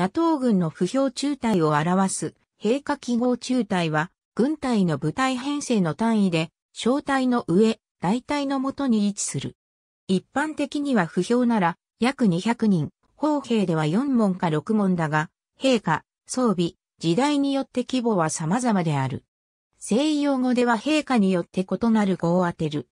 NATO 軍の不評中隊を表す陛下記号中隊は、軍隊の部隊編成の単位で、小隊の上、大隊のもとに位置する。一般的には不評なら、約200人、砲兵では4門か6門だが、陛下、装備、時代によって規模は様々である。西洋語では陛下によって異なる語を当てる。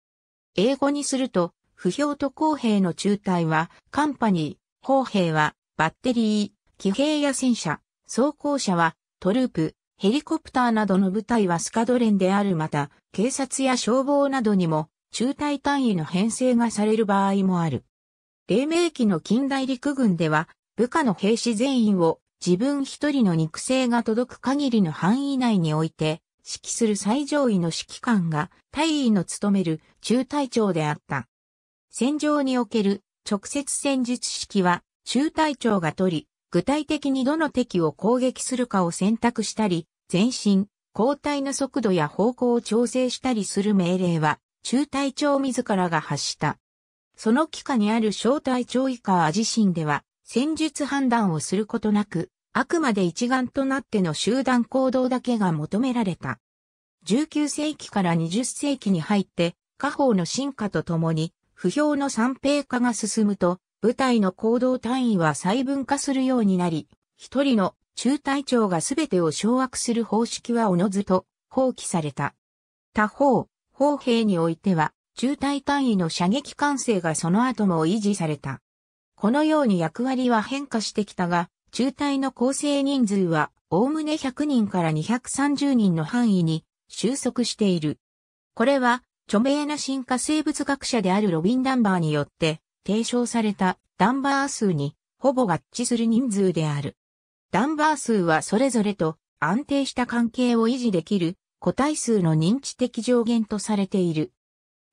英語にすると、不評と公兵の中隊は、カンパニー、砲兵は、バッテリー、騎兵や戦車、装甲車は、トループ、ヘリコプターなどの部隊はスカドレンであるまた、警察や消防などにも、中隊単位の編成がされる場合もある。黎明期の近代陸軍では、部下の兵士全員を自分一人の肉声が届く限りの範囲内において、指揮する最上位の指揮官が大尉の務める中隊長であった。戦場における直接戦術指揮は中隊長が取り、具体的にどの敵を攻撃するかを選択したり、前進、交代の速度や方向を調整したりする命令は、中隊長自らが発した。その機下にある小隊長以下自身では、戦術判断をすることなく、あくまで一丸となっての集団行動だけが求められた。19世紀から20世紀に入って、家宝の進化とともに、不評の三平化が進むと、部隊の行動単位は細分化するようになり、一人の中隊長が全てを掌握する方式はおのずと放棄された。他方、砲兵においては、中隊単位の射撃管制がその後も維持された。このように役割は変化してきたが、中隊の構成人数は、おおむね100人から230人の範囲に収束している。これは、著名な進化生物学者であるロビン・ダンバーによって、提唱されたダンバー数にほぼ合致する人数である。ダンバー数はそれぞれと安定した関係を維持できる個体数の認知的上限とされている。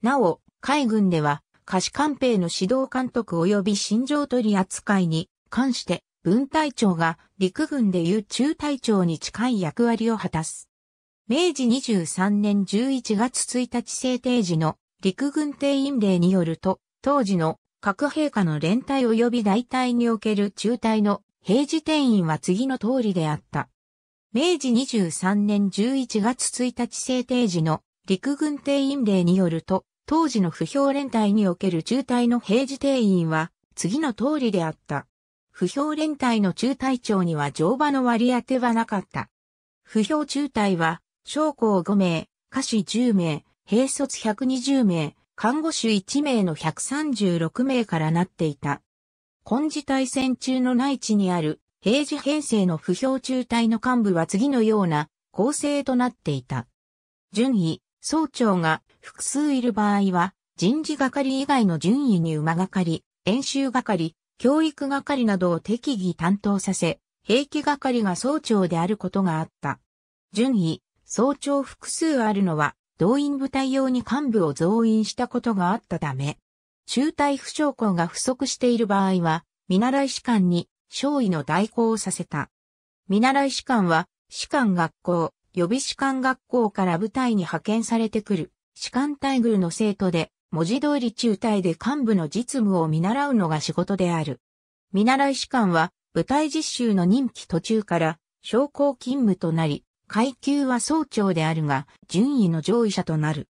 なお、海軍では、可視官兵の指導監督及び心情取り扱いに関して、分隊長が陸軍でいう中隊長に近い役割を果たす。明治23年11月1日制定時の陸軍定員令によると、当時の各陛下の連隊及び大隊における中隊の平時定員は次の通りであった。明治23年11月1日制定時の陸軍定員令によると、当時の不評連隊における中隊の平時定員は次の通りであった。不評連隊の中隊長には乗馬の割り当てはなかった。不評中隊は、将校5名、下士10名、兵卒120名、看護師1名の136名からなっていた。今時対戦中の内地にある平時編成の不評中隊の幹部は次のような構成となっていた。順位、総長が複数いる場合は、人事係以外の順位に馬係、演習係、教育係などを適宜担当させ、兵器係が総長であることがあった。順位、総長複数あるのは、動員部隊用に幹部を増員したことがあったため、中隊不祥校が不足している場合は、見習い士官に少尉の代行をさせた。見習い士官は、士官学校、予備士官学校から部隊に派遣されてくる、士官待遇の生徒で、文字通り中隊で幹部の実務を見習うのが仕事である。見習い士官は、部隊実習の任期途中から、将校勤務となり、階級は総長であるが、順位の上位者となる。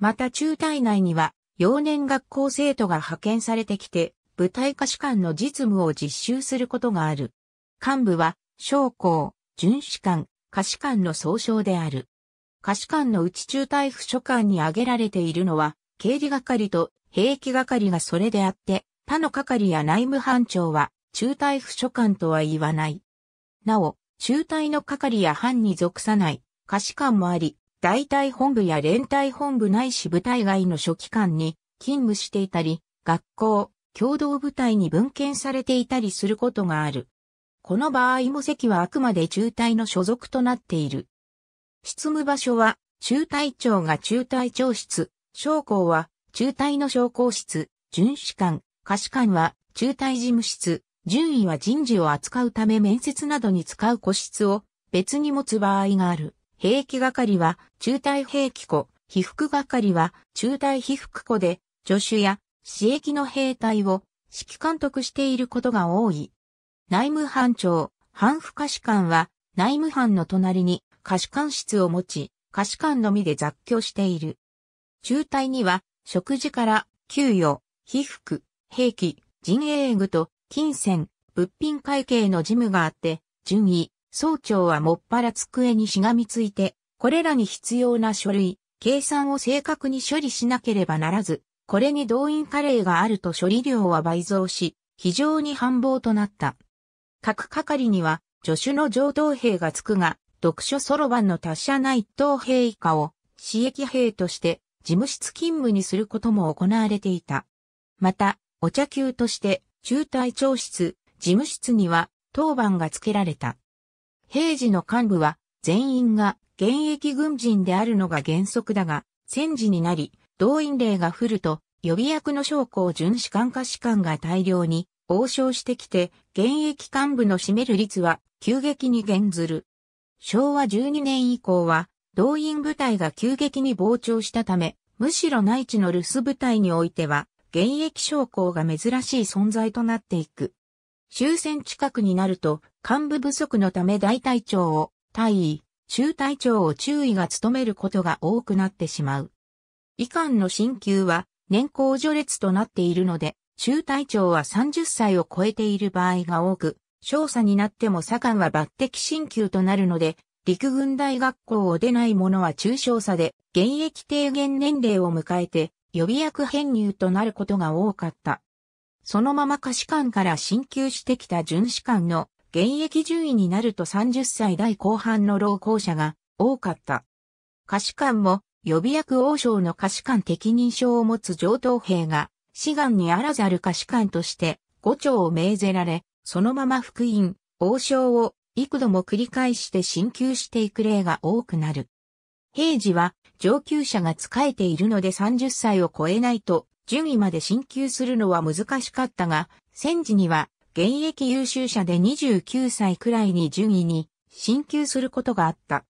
また中隊内には、幼年学校生徒が派遣されてきて、部隊歌士官の実務を実習することがある。幹部は、将校、巡視官、歌士官の総称である。歌士官のうち中隊副所官に挙げられているのは、警備係と兵器係がそれであって、他の係や内務班長は、中隊副所官とは言わない。なお、中隊の係や班に属さない、可視官もあり、大隊本部や連隊本部ないし部隊外の書記官に勤務していたり、学校、共同部隊に分権されていたりすることがある。この場合も席はあくまで中隊の所属となっている。執務場所は、中隊長が中隊長室、将校は中隊の将校室、巡視官、可視官は中隊事務室、順位は人事を扱うため面接などに使う個室を別に持つ場合がある。兵器係は中隊兵器庫、被服係は中隊被服庫で助手や私役の兵隊を指揮監督していることが多い。内務班長、班副下士官は内務班の隣に下士官室を持ち、下士官のみで雑居している。中隊には食事から給与、被服、兵器、陣営具と金銭、物品会計の事務があって、順位、総長はもっぱら机にしがみついて、これらに必要な書類、計算を正確に処理しなければならず、これに動員課令があると処理量は倍増し、非常に繁忙となった。各係には、助手の上等兵がつくが、読書そろばんの達者な一等兵以下を、私役兵として、事務室勤務にすることも行われていた。また、お茶級として、中隊長室、事務室には当番が付けられた。平時の幹部は全員が現役軍人であるのが原則だが、戦時になり、動員令が降ると、予備役の将校巡視官下士官が大量に応召してきて、現役幹部の占める率は急激に減ずる。昭和12年以降は、動員部隊が急激に膨張したため、むしろ内地の留守部隊においては、現役将校が珍しい存在となっていく。終戦近くになると、幹部不足のため大隊長を、大尉、中隊長を中尉が務めることが多くなってしまう。以官の進級は年功序列となっているので、中隊長は30歳を超えている場合が多く、少佐になっても左官は抜擢進級となるので、陸軍大学校を出ない者は中少佐で、現役低減年齢を迎えて、予備役編入となることが多かった。そのまま歌詞官から進級してきた巡視官の現役順位になると30歳代後半の老後者が多かった。歌詞官も予備役王将の歌詞官適任証を持つ上等兵が志願にあらざる歌詞官として五長を命ぜられ、そのまま福音、王将を幾度も繰り返して進級していく例が多くなる。平時は上級者が仕えているので30歳を超えないと、順位まで進級するのは難しかったが、戦時には、現役優秀者で29歳くらいに順位に進級することがあった。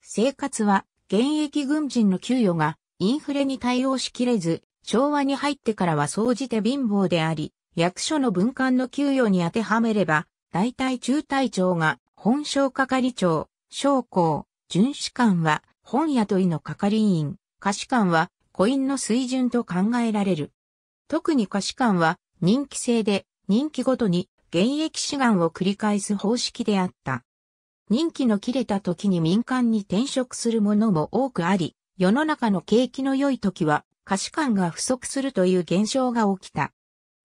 生活は、現役軍人の給与がインフレに対応しきれず、昭和に入ってからは総じて貧乏であり、役所の文官の給与に当てはめれば、大体中隊長が本省係長、将校、巡視官は本屋といの係員、貸し館は、コインの水準と考えられる。特に貸し館は、人気制で、人気ごとに、現役志願を繰り返す方式であった。任期の切れた時に民間に転職するものも多くあり、世の中の景気の良い時は、貸し館が不足するという現象が起きた。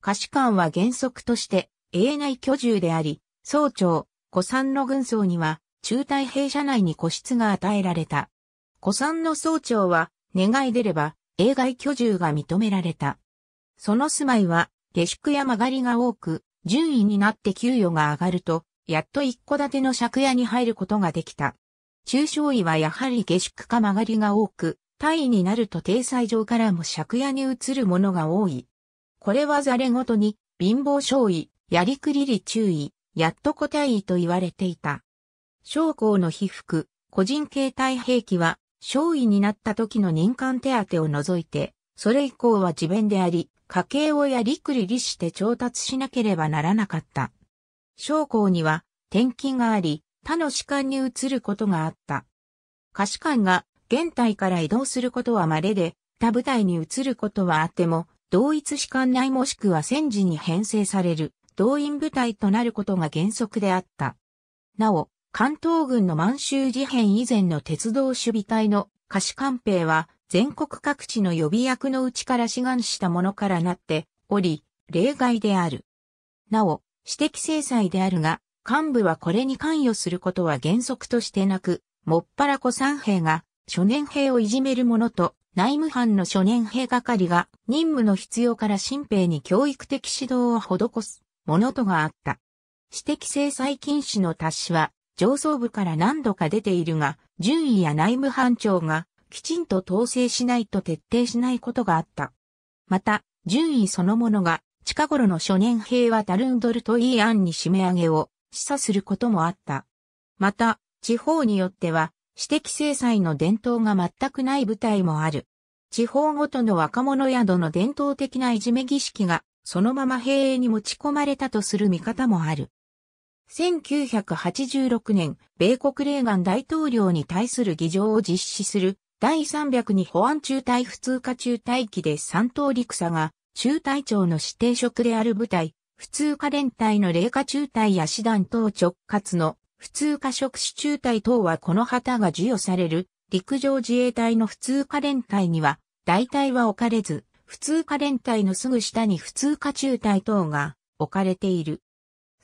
貸し館は原則として、永内居住であり、総長、古参の軍曹には、中隊兵舎内に個室が与えられた。古参の総長は、願い出れば、例外居住が認められた。その住まいは、下宿や曲がりが多く、順位になって給与が上がると、やっと一戸建ての借家に入ることができた。中小位はやはり下宿か曲がりが多く、単位になると定裁上からも借家に移るものが多い。これはざれごとに、貧乏少位、やりくりり注意、やっと個体位と言われていた。将校の被服、個人形態兵器は、少尉になった時の任官手当を除いて、それ以降は自弁であり、家計をやりくりりして調達しなければならなかった。将校には転勤があり、他の士官に移ることがあった。下士官が現体から移動することは稀で、他部隊に移ることはあっても、同一士官内もしくは戦時に編成される動員部隊となることが原則であった。なお、関東軍の満州事変以前の鉄道守備隊の菓子官兵は全国各地の予備役のうちから志願したものからなっており、例外である。なお、私的制裁であるが、幹部はこれに関与することは原則としてなく、もっぱら古参兵が初年兵をいじめるものと、内務班の初年兵係が任務の必要から新兵に教育的指導を施すものとがあった。私的制裁禁止の達しは上層部から何度か出ているが、順位や内務班長がきちんと統制しないと徹底しないことがあった。また、順位そのものが近頃の初年兵はタルンドルといい案に締め上げを示唆することもあった。また、地方によっては、私的制裁の伝統が全くない部隊もある。地方ごとの若者宿の伝統的ないじめ儀式が、そのまま兵営に持ち込まれたとする見方もある。1986年、米国レーガン大統領に対する議場を実施する第302保安中隊普通科中隊機で三等陸佐が中隊長の指定職である部隊、普通科連隊の霊下中隊や師団等直轄の普通科職種中隊等はこの旗が授与される陸上自衛隊の普通科連隊には大体は置かれず、普通科連隊のすぐ下に普通科中隊等が置かれている。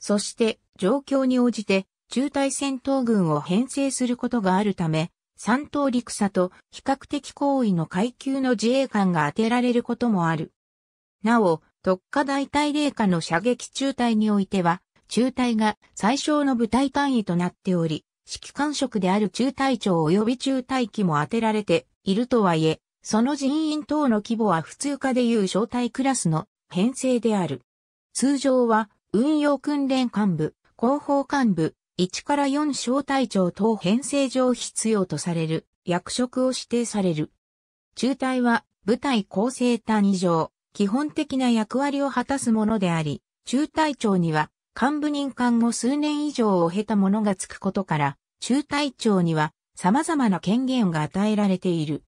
そして、状況に応じて中隊戦闘群を編成することがあるため、三島陸佐と比較的高位の階級の自衛官が当てられることもある。なお、特化大隊霊下の射撃中隊においては、中隊が最小の部隊単位となっており、指揮官職である中隊長及び中隊機も当てられているとはいえ、その人員等の規模は普通科でいう小隊クラスの編成である。通常は運用訓練幹部、広報幹部、1から4小隊長等編成上必要とされる役職を指定される。中隊は部隊構成単位上、基本的な役割を果たすものであり、中隊長には幹部任官後数年以上を経た者がつくことから、中隊長には様々な権限が与えられている。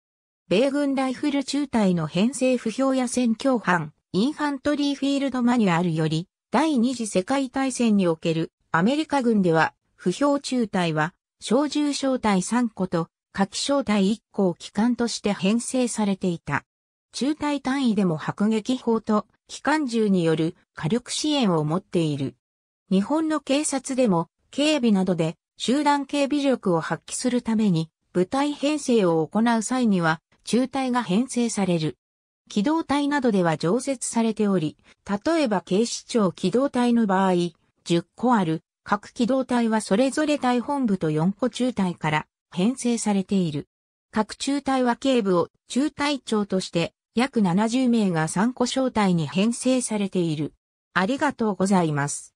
米軍ライフル中隊の編成不評や戦況犯、インファントリーフィールドマニュアルより、第二次世界大戦におけるアメリカ軍では、不評中隊は、小銃小隊3個と、下機小隊1個を機関として編成されていた。中隊単位でも迫撃砲と、機関銃による火力支援を持っている。日本の警察でも、警備などで、集団警備力を発揮するために、部隊編成を行う際には、中隊が編成される。機動隊などでは常設されており、例えば警視庁機動隊の場合、10個ある各機動隊はそれぞれ隊本部と4個中隊から編成されている。各中隊は警部を中隊長として約70名が3個小隊に編成されている。ありがとうございます。